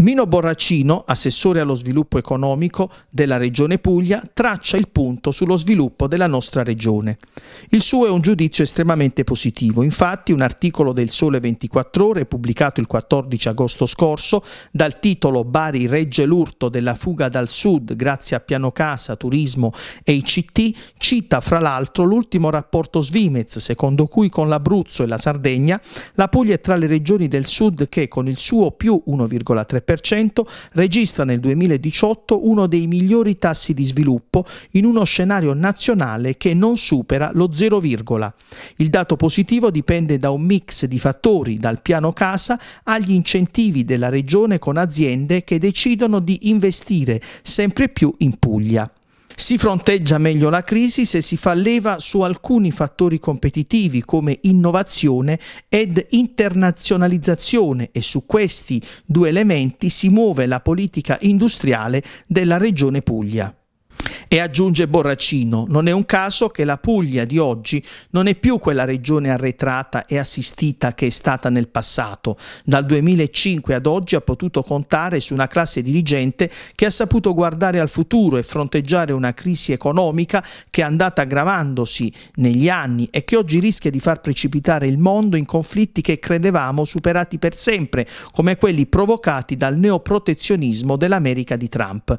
Mino Borracino, assessore allo sviluppo economico della Regione Puglia, traccia il punto sullo sviluppo della nostra regione. Il suo è un giudizio estremamente positivo. Infatti, un articolo del Sole 24 Ore, pubblicato il 14 agosto scorso, dal titolo Bari regge l'urto della fuga dal sud grazie a piano casa, turismo e ICT, cita fra l'altro l'ultimo rapporto Svimez, secondo cui con l'Abruzzo e la Sardegna la Puglia è tra le regioni del sud che con il suo più 1,3% 3,3%, registra nel 2018 uno dei migliori tassi di sviluppo in uno scenario nazionale che non supera lo 0, il dato positivo dipende da un mix di fattori, dal piano casa agli incentivi della regione con aziende che decidono di investire sempre più in Puglia. Si fronteggia meglio la crisi se si fa leva su alcuni fattori competitivi come innovazione ed internazionalizzazione e su questi due elementi si muove la politica industriale della Regione Puglia. E aggiunge Borracino, non è un caso che la Puglia di oggi non è più quella regione arretrata e assistita che è stata nel passato. Dal 2005 ad oggi ha potuto contare su una classe dirigente che ha saputo guardare al futuro e fronteggiare una crisi economica che è andata aggravandosi negli anni e che oggi rischia di far precipitare il mondo in conflitti che credevamo superati per sempre, come quelli provocati dal neoprotezionismo dell'America di Trump.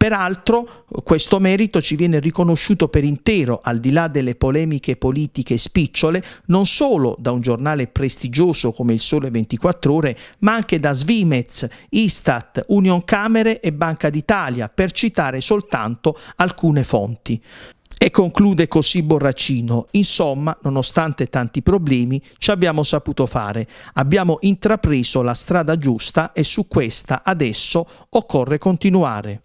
Peraltro questo merito ci viene riconosciuto per intero, al di là delle polemiche politiche spicciole, non solo da un giornale prestigioso come il Sole 24 Ore, ma anche da Svimez, Istat, Union Camere e Banca d'Italia, per citare soltanto alcune fonti. E conclude così Borracino, insomma, nonostante tanti problemi, ci abbiamo saputo fare, abbiamo intrapreso la strada giusta e su questa adesso occorre continuare.